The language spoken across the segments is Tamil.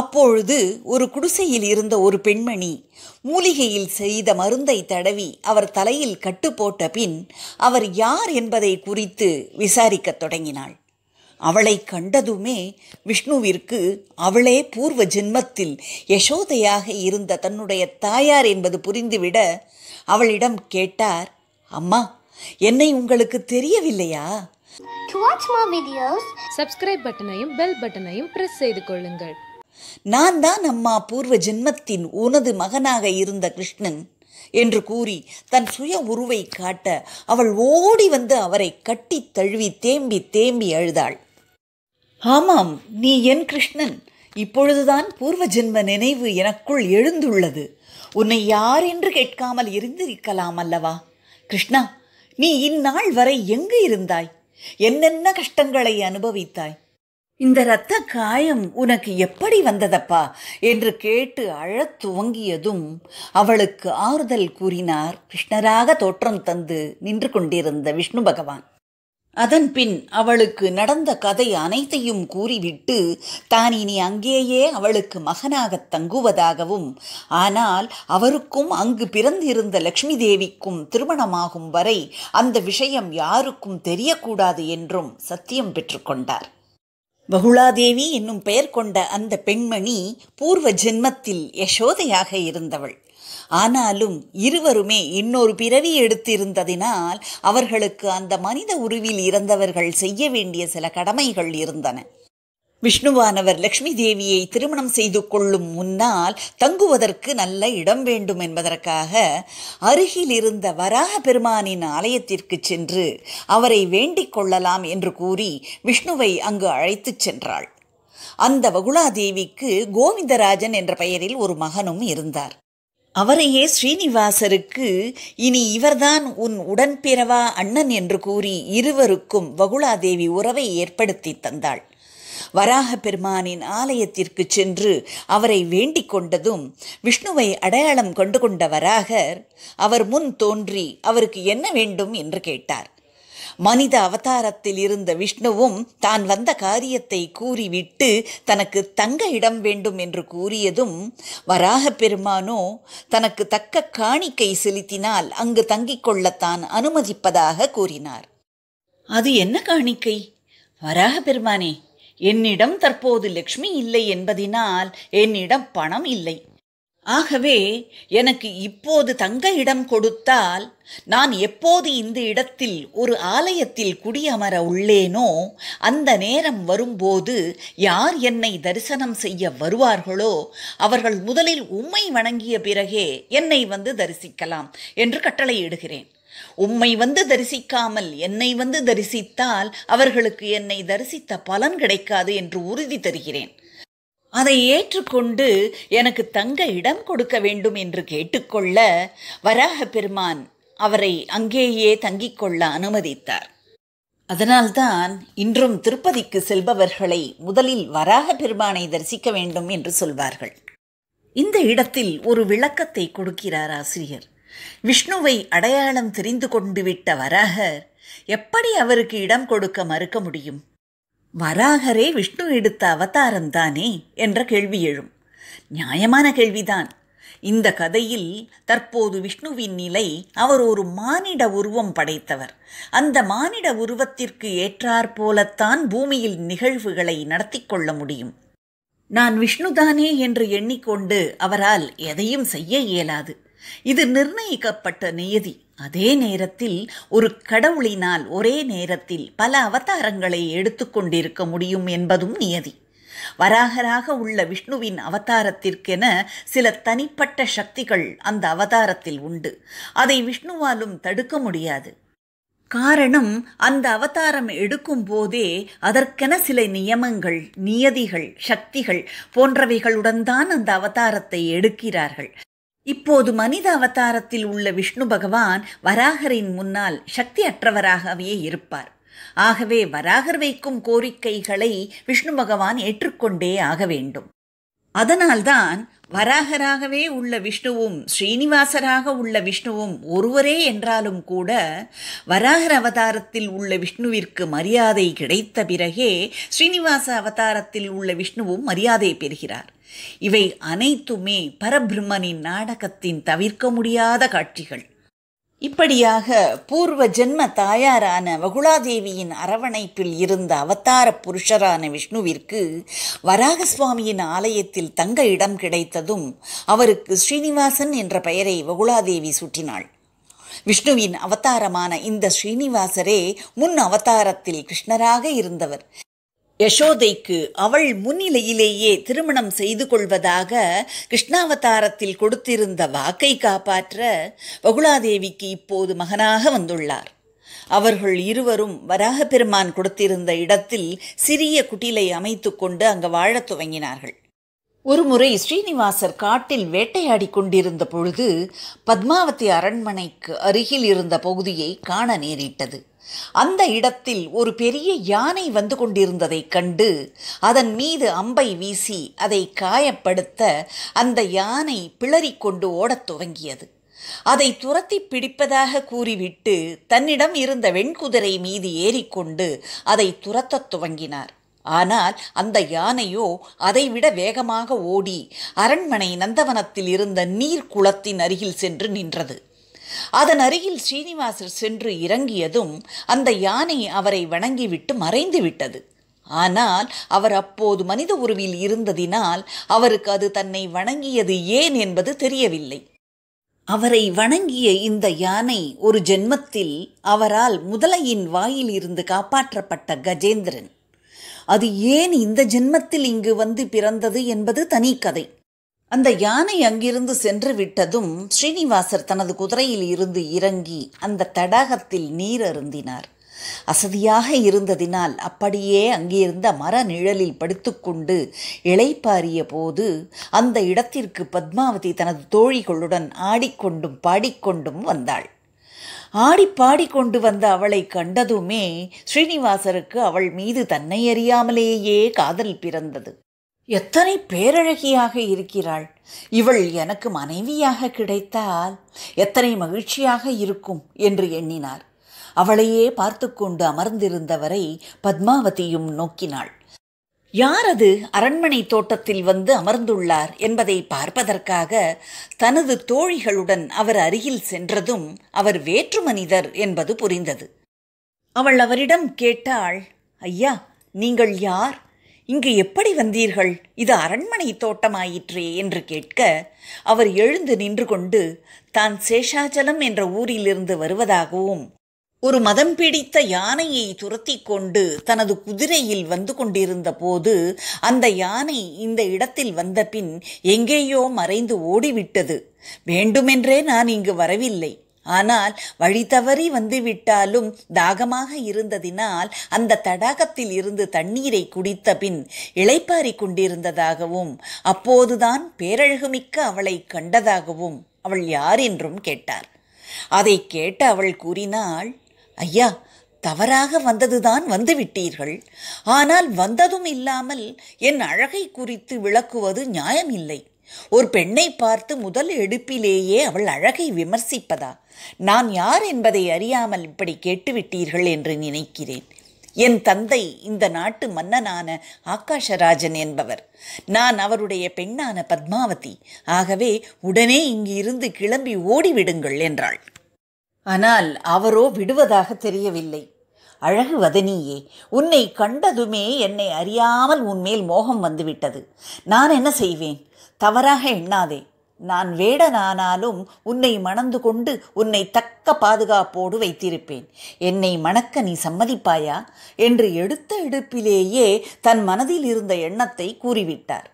அப்பொழுது ஒரு குடிசையில் இருந்த ஒரு பெண்மணி மூலிகையில் செய்த மருந்தை தடவி அவர் தலையில் கட்டு போட்ட பின் அவர் யார் என்பதை குறித்து விசாரிக்கத் தொடங்கினாள் அவளை கண்டதுமே விஷ்ணுவிற்கு அவளே பூர்வ ஜென்மத்தில் யசோதையாக இருந்த தன்னுடைய தாயார் என்பது புரிந்துவிட அவளிடம் கேட்டார் அம்மா என்னை உங்களுக்கு தெரியவில்லையா டு வாட்ச் மோர் பட்டனையும் பெல் பட்டனையும் பிரஸ் செய்து கொள்ளுங்கள் நான் தான் அம்மா பூர்வ ஜென்மத்தின் உனது மகனாக இருந்த கிருஷ்ணன் என்று கூறி தன் சுய உருவை காட்ட அவள் ஓடி வந்து அவரை கட்டி தழுவி தேம்பி தேம்பி அழுதாள் ஆமாம் நீ என் கிருஷ்ணன் இப்பொழுதுதான் பூர்வ ஜென்ம நினைவு எனக்குள் எழுந்துள்ளது உன்னை யார் என்று கேட்காமல் இருந்திருக்கலாம் அல்லவா கிருஷ்ணா நீ இந்நாள் வரை எங்கு இருந்தாய் என்னென்ன கஷ்டங்களை அனுபவித்தாய் இந்த இரத்த காயம் உனக்கு எப்படி வந்ததப்பா என்று கேட்டு அழத் துவங்கியதும் அவளுக்கு ஆறுதல் கூறினார் கிருஷ்ணராக தோற்றம் தந்து நின்று கொண்டிருந்த விஷ்ணு பகவான் அதன்பின் அவளுக்கு நடந்த கதை அனைத்தையும் கூறிவிட்டு தான் இனி அங்கேயே அவளுக்கு மகனாக தங்குவதாகவும் ஆனால் அவருக்கும் அங்கு பிறந்திருந்த லக்ஷ்மி தேவிக்கும் திருமணமாகும் வரை அந்த விஷயம் யாருக்கும் தெரியக்கூடாது என்றும் சத்தியம் பெற்றுக்கொண்டார் பகுளாதேவி என்னும் பெயர் கொண்ட அந்த பெண்மணி பூர்வ ஜென்மத்தில் யசோதையாக இருந்தவள் ஆனாலும் இருவருமே இன்னொரு பிறவி எடுத்திருந்ததினால் அவர்களுக்கு அந்த மனித உருவில் இறந்தவர்கள் செய்ய வேண்டிய சில கடமைகள் இருந்தன விஷ்ணுவானவர் லக்ஷ்மி தேவியை திருமணம் செய்து கொள்ளும் முன்னால் தங்குவதற்கு நல்ல இடம் வேண்டும் என்பதற்காக அருகில் இருந்த வராக பெருமானின் ஆலயத்திற்கு சென்று அவரை வேண்டிக் கொள்ளலாம் என்று கூறி விஷ்ணுவை அங்கு அழைத்துச் சென்றாள் அந்த வகுலாதேவிக்கு கோவிந்தராஜன் என்ற பெயரில் ஒரு மகனும் இருந்தார் அவரையே ஸ்ரீனிவாசருக்கு இனி இவர்தான் உன் உடன்பிறவா அண்ணன் என்று கூறி இருவருக்கும் வகுலாதேவி உறவை ஏற்படுத்தி தந்தாள் வராக பெருமானின் ஆலயத்திற்கு சென்று அவரை வேண்டிக் கொண்டதும் விஷ்ணுவை அடையாளம் கொண்டு கொண்ட வராகர் அவர் முன் தோன்றி அவருக்கு என்ன வேண்டும் என்று கேட்டார் மனித அவதாரத்தில் இருந்த விஷ்ணுவும் தான் வந்த காரியத்தை கூறிவிட்டு தனக்கு தங்க இடம் வேண்டும் என்று கூறியதும் வராக பெருமானோ தனக்கு தக்க காணிக்கை செலுத்தினால் அங்கு தங்கிக் கொள்ளத்தான் அனுமதிப்பதாக கூறினார் அது என்ன காணிக்கை வராக பெருமானே என்னிடம் தற்போது லக்ஷ்மி இல்லை என்பதினால் என்னிடம் பணம் இல்லை ஆகவே எனக்கு இப்போது தங்க இடம் கொடுத்தால் நான் எப்போது இந்த இடத்தில் ஒரு ஆலயத்தில் குடியமர உள்ளேனோ அந்த நேரம் வரும்போது யார் என்னை தரிசனம் செய்ய வருவார்களோ அவர்கள் முதலில் உம்மை வணங்கிய பிறகே என்னை வந்து தரிசிக்கலாம் என்று கட்டளையிடுகிறேன் உம்மை வந்து தரிசிக்காமல் என்னை வந்து தரிசித்தால் அவர்களுக்கு என்னை தரிசித்த பலன் கிடைக்காது என்று உறுதி தருகிறேன் அதை ஏற்றுக்கொண்டு எனக்கு தங்க இடம் கொடுக்க வேண்டும் என்று கேட்டுக்கொள்ள வராக பெருமான் அவரை அங்கேயே தங்கிக் கொள்ள அனுமதித்தார் அதனால்தான் இன்றும் திருப்பதிக்கு செல்பவர்களை முதலில் வராக பெருமானை தரிசிக்க வேண்டும் என்று சொல்வார்கள் இந்த இடத்தில் ஒரு விளக்கத்தை கொடுக்கிறார் ஆசிரியர் விஷ்ணுவை அடையாளம் தெரிந்து கொண்டு விட்ட வராகர் எப்படி அவருக்கு இடம் கொடுக்க மறுக்க முடியும் வராகரே விஷ்ணு எடுத்த தானே என்ற கேள்வி எழும் நியாயமான கேள்விதான் இந்த கதையில் தற்போது விஷ்ணுவின் நிலை அவர் ஒரு மானிட உருவம் படைத்தவர் அந்த மானிட உருவத்திற்கு ஏற்றாற் போலத்தான் பூமியில் நிகழ்வுகளை நடத்தி கொள்ள முடியும் நான் விஷ்ணுதானே என்று எண்ணிக்கொண்டு அவரால் எதையும் செய்ய இயலாது இது நிர்ணயிக்கப்பட்ட நியதி அதே நேரத்தில் ஒரு கடவுளினால் ஒரே நேரத்தில் பல அவதாரங்களை எடுத்துக்கொண்டிருக்க முடியும் என்பதும் நியதி வராகராக உள்ள விஷ்ணுவின் அவதாரத்திற்கென சில தனிப்பட்ட சக்திகள் அந்த அவதாரத்தில் உண்டு அதை விஷ்ணுவாலும் தடுக்க முடியாது காரணம் அந்த அவதாரம் எடுக்கும் போதே அதற்கென சில நியமங்கள் நியதிகள் சக்திகள் போன்றவைகளுடன் தான் அந்த அவதாரத்தை எடுக்கிறார்கள் இப்போது மனித அவதாரத்தில் உள்ள விஷ்ணு பகவான் வராகரின் முன்னால் சக்தி அற்றவராகவே இருப்பார் ஆகவே வராகர் வைக்கும் கோரிக்கைகளை விஷ்ணு பகவான் ஏற்றுக்கொண்டே ஆக வேண்டும் அதனால்தான் வராகராகவே உள்ள விஷ்ணுவும் ஸ்ரீனிவாசராக உள்ள விஷ்ணுவும் ஒருவரே என்றாலும் கூட வராகர் அவதாரத்தில் உள்ள விஷ்ணுவிற்கு மரியாதை கிடைத்த பிறகே ஸ்ரீனிவாச அவதாரத்தில் உள்ள விஷ்ணுவும் மரியாதை பெறுகிறார் இவை அனைத்துமே பரபிரம்மனின் நாடகத்தின் தவிர்க்க முடியாத காட்சிகள் இப்படியாக பூர்வ ஜென்ம தாயாரான வகுளாதேவியின் அரவணைப்பில் இருந்த அவதார புருஷரான விஷ்ணுவிற்கு வராக சுவாமியின் ஆலயத்தில் தங்க இடம் கிடைத்ததும் அவருக்கு ஸ்ரீனிவாசன் என்ற பெயரை வகுளாதேவி சூட்டினாள் விஷ்ணுவின் அவதாரமான இந்த ஸ்ரீனிவாசரே முன் அவதாரத்தில் கிருஷ்ணராக இருந்தவர் யசோதைக்கு அவள் முன்னிலையிலேயே திருமணம் செய்து கொள்வதாக கிருஷ்ணாவதாரத்தில் கொடுத்திருந்த வாக்கை காப்பாற்ற பகுலாதேவிக்கு இப்போது மகனாக வந்துள்ளார் அவர்கள் இருவரும் வராக பெருமான் கொடுத்திருந்த இடத்தில் சிறிய குட்டிலை அமைத்து கொண்டு அங்கு வாழத் துவங்கினார்கள் ஒருமுறை ஸ்ரீனிவாசர் காட்டில் வேட்டையாடி கொண்டிருந்த பொழுது பத்மாவதி அரண்மனைக்கு அருகில் இருந்த பகுதியை காண நேரிட்டது அந்த இடத்தில் ஒரு பெரிய யானை வந்து கொண்டிருந்ததைக் கண்டு அதன் மீது அம்பை வீசி அதை காயப்படுத்த அந்த யானை பிளறிக்கொண்டு ஓடத் துவங்கியது அதை துரத்தி பிடிப்பதாக கூறிவிட்டு தன்னிடம் இருந்த வெண்குதிரை மீது ஏறிக்கொண்டு அதை துரத்தத் துவங்கினார் ஆனால் அந்த யானையோ அதைவிட வேகமாக ஓடி அரண்மனை நந்தவனத்தில் இருந்த நீர் குளத்தின் அருகில் சென்று நின்றது அதன் அருகில் ஸ்ரீனிவாசர் சென்று இறங்கியதும் அந்த யானை அவரை வணங்கிவிட்டு மறைந்து விட்டது ஆனால் அவர் அப்போது மனித உருவில் இருந்ததினால் அவருக்கு அது தன்னை வணங்கியது ஏன் என்பது தெரியவில்லை அவரை வணங்கிய இந்த யானை ஒரு ஜென்மத்தில் அவரால் முதலையின் வாயில் இருந்து காப்பாற்றப்பட்ட கஜேந்திரன் அது ஏன் இந்த ஜென்மத்தில் இங்கு வந்து பிறந்தது என்பது தனி கதை அந்த யானை அங்கிருந்து சென்று விட்டதும் ஸ்ரீனிவாசர் தனது குதிரையில் இருந்து இறங்கி அந்த தடாகத்தில் நீர் அருந்தினார் அசதியாக இருந்ததினால் அப்படியே அங்கிருந்த மர நிழலில் படுத்துக்கொண்டு இளைப்பாரிய போது அந்த இடத்திற்கு பத்மாவதி தனது தோழிகளுடன் ஆடிக்கொண்டும் பாடிக்கொண்டும் வந்தாள் ஆடிப்பாடி கொண்டு வந்த அவளை கண்டதுமே ஸ்ரீனிவாசருக்கு அவள் மீது தன்னை அறியாமலேயே காதல் பிறந்தது எத்தனை பேரழகியாக இருக்கிறாள் இவள் எனக்கு மனைவியாக கிடைத்தால் எத்தனை மகிழ்ச்சியாக இருக்கும் என்று எண்ணினார் அவளையே பார்த்து கொண்டு அமர்ந்திருந்தவரை பத்மாவதியும் நோக்கினாள் யார் அது அரண்மனை தோட்டத்தில் வந்து அமர்ந்துள்ளார் என்பதை பார்ப்பதற்காக தனது தோழிகளுடன் அவர் அருகில் சென்றதும் அவர் வேற்று மனிதர் என்பது புரிந்தது அவள் அவரிடம் கேட்டாள் ஐயா நீங்கள் யார் இங்கு எப்படி வந்தீர்கள் இது அரண்மனை தோட்டமாயிற்றே என்று கேட்க அவர் எழுந்து நின்று கொண்டு தான் சேஷாச்சலம் என்ற ஊரிலிருந்து வருவதாகவும் ஒரு மதம் பிடித்த யானையை துரத்தி கொண்டு தனது குதிரையில் வந்து கொண்டிருந்த போது அந்த யானை இந்த இடத்தில் வந்த பின் எங்கேயோ மறைந்து ஓடிவிட்டது வேண்டுமென்றே நான் இங்கு வரவில்லை ஆனால் வழி தவறி வந்துவிட்டாலும் தாகமாக இருந்ததினால் அந்த தடாகத்தில் இருந்து தண்ணீரை குடித்த பின் இளைப்பாரி கொண்டிருந்ததாகவும் அப்போதுதான் பேரழகுமிக்க அவளை கண்டதாகவும் அவள் யார் என்றும் கேட்டார் அதை கேட்ட அவள் கூறினாள் ஐயா தவறாக வந்ததுதான் வந்துவிட்டீர்கள் ஆனால் வந்ததும் இல்லாமல் என் அழகை குறித்து விளக்குவது நியாயமில்லை ஒரு பெண்ணை பார்த்து முதல் எடுப்பிலேயே அவள் அழகை விமர்சிப்பதா நான் யார் என்பதை அறியாமல் இப்படி கேட்டுவிட்டீர்கள் என்று நினைக்கிறேன் என் தந்தை இந்த நாட்டு மன்னனான ஆகாஷராஜன் என்பவர் நான் அவருடைய பெண்ணான பத்மாவதி ஆகவே உடனே இங்கிருந்து கிளம்பி ஓடிவிடுங்கள் என்றாள் ஆனால் அவரோ விடுவதாக தெரியவில்லை அழகு வதனியே உன்னை கண்டதுமே என்னை அறியாமல் உன்மேல் மோகம் வந்துவிட்டது நான் என்ன செய்வேன் தவறாக எண்ணாதே நான் வேடனானாலும் உன்னை மணந்து கொண்டு உன்னை தக்க பாதுகாப்போடு வைத்திருப்பேன் என்னை மணக்க நீ சம்மதிப்பாயா என்று எடுத்த எடுப்பிலேயே தன் மனதில் இருந்த எண்ணத்தை கூறிவிட்டார்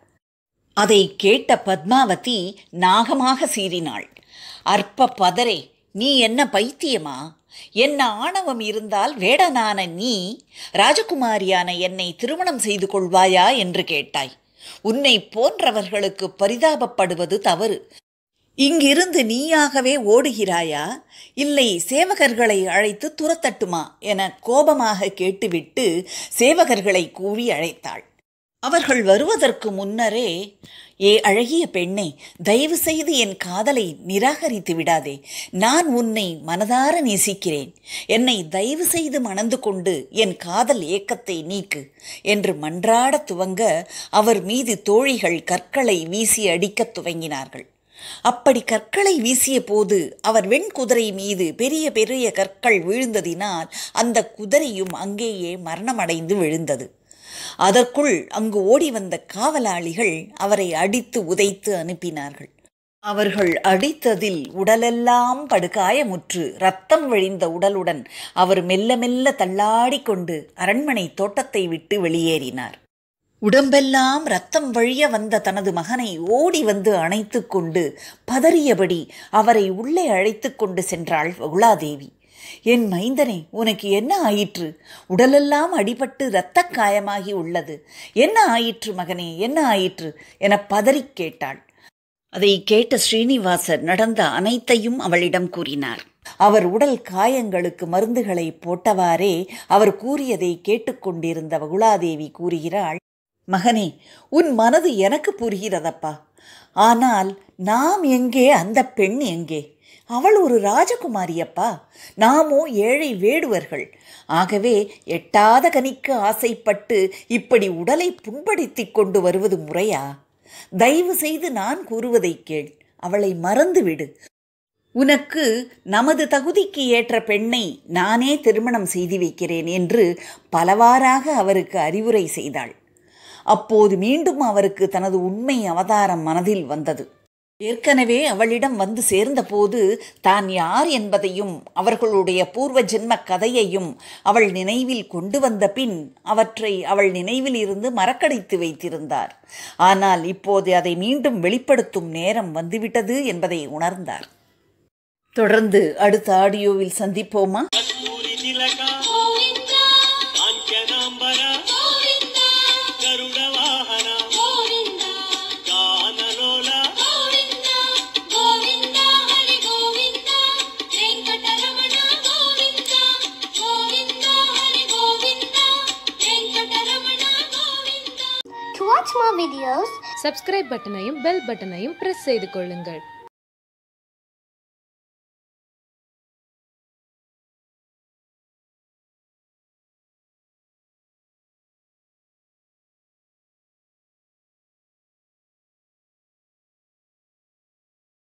அதை கேட்ட பத்மாவதி நாகமாக சீறினாள் அற்ப பதரே நீ என்ன பைத்தியமா என்ன ஆணவம் இருந்தால் வேடனான நீ ராஜகுமாரியான என்னை திருமணம் செய்து கொள்வாயா என்று கேட்டாய் உன்னை போன்றவர்களுக்கு பரிதாபப்படுவது தவறு இங்கிருந்து நீயாகவே ஓடுகிறாயா இல்லை சேவகர்களை அழைத்து துரத்தட்டுமா என கோபமாக கேட்டுவிட்டு சேவகர்களை கூவி அழைத்தாள் அவர்கள் வருவதற்கு முன்னரே ஏ அழகிய பெண்ணே தயவு செய்து என் காதலை நிராகரித்து விடாதே நான் உன்னை மனதார நேசிக்கிறேன் என்னை தயவு செய்து மணந்து கொண்டு என் காதல் ஏக்கத்தை நீக்கு என்று மன்றாட துவங்க அவர் மீது தோழிகள் கற்களை வீசி அடிக்கத் துவங்கினார்கள் அப்படி கற்களை வீசிய போது அவர் வெண்குதிரை மீது பெரிய பெரிய கற்கள் விழுந்ததினால் அந்த குதிரையும் அங்கேயே மரணமடைந்து விழுந்தது அதற்குள் அங்கு ஓடி வந்த காவலாளிகள் அவரை அடித்து உதைத்து அனுப்பினார்கள் அவர்கள் அடித்ததில் உடலெல்லாம் படுகாயமுற்று ரத்தம் வழிந்த உடலுடன் அவர் மெல்ல மெல்ல தள்ளாடிக்கொண்டு அரண்மனை தோட்டத்தை விட்டு வெளியேறினார் உடம்பெல்லாம் ரத்தம் வழிய வந்த தனது மகனை ஓடி வந்து அணைத்து கொண்டு பதறியபடி அவரை உள்ளே அழைத்து கொண்டு சென்றாள் வகுளாதேவி என் மைந்தனே உனக்கு என்ன ஆயிற்று உடலெல்லாம் அடிபட்டு இரத்த காயமாகி உள்ளது என்ன ஆயிற்று மகனே என்ன ஆயிற்று என பதறி கேட்டாள் அதை கேட்ட ஸ்ரீனிவாசர் நடந்த அனைத்தையும் அவளிடம் கூறினார் அவர் உடல் காயங்களுக்கு மருந்துகளை போட்டவாறே அவர் கூறியதை கேட்டுக்கொண்டிருந்த வகுலாதேவி கூறுகிறாள் மகனே உன் மனது எனக்கு புரிகிறதப்பா ஆனால் நாம் எங்கே அந்த பெண் எங்கே அவள் ஒரு ராஜகுமாரி அப்பா நாமோ ஏழை வேடுவர்கள் ஆகவே எட்டாத கனிக்கு ஆசைப்பட்டு இப்படி உடலை புண்படுத்தி கொண்டு வருவது முறையா தயவு செய்து நான் கூறுவதை கேள் அவளை மறந்துவிடு உனக்கு நமது தகுதிக்கு ஏற்ற பெண்ணை நானே திருமணம் செய்து வைக்கிறேன் என்று பலவாறாக அவருக்கு அறிவுரை செய்தாள் அப்போது மீண்டும் அவருக்கு தனது உண்மை அவதாரம் மனதில் வந்தது ஏற்கனவே அவளிடம் வந்து சேர்ந்தபோது தான் யார் என்பதையும் அவர்களுடைய பூர்வ ஜென்ம கதையையும் அவள் நினைவில் கொண்டு வந்த பின் அவற்றை அவள் நினைவில் இருந்து மறக்கடித்து வைத்திருந்தார் ஆனால் இப்போது அதை மீண்டும் வெளிப்படுத்தும் நேரம் வந்துவிட்டது என்பதை உணர்ந்தார் தொடர்ந்து அடுத்த ஆடியோவில் சந்திப்போமா watch more videos, subscribe பட்டனையும் பெல் பட்டனையும் பிரஸ் செய்து கொள்ளுங்கள்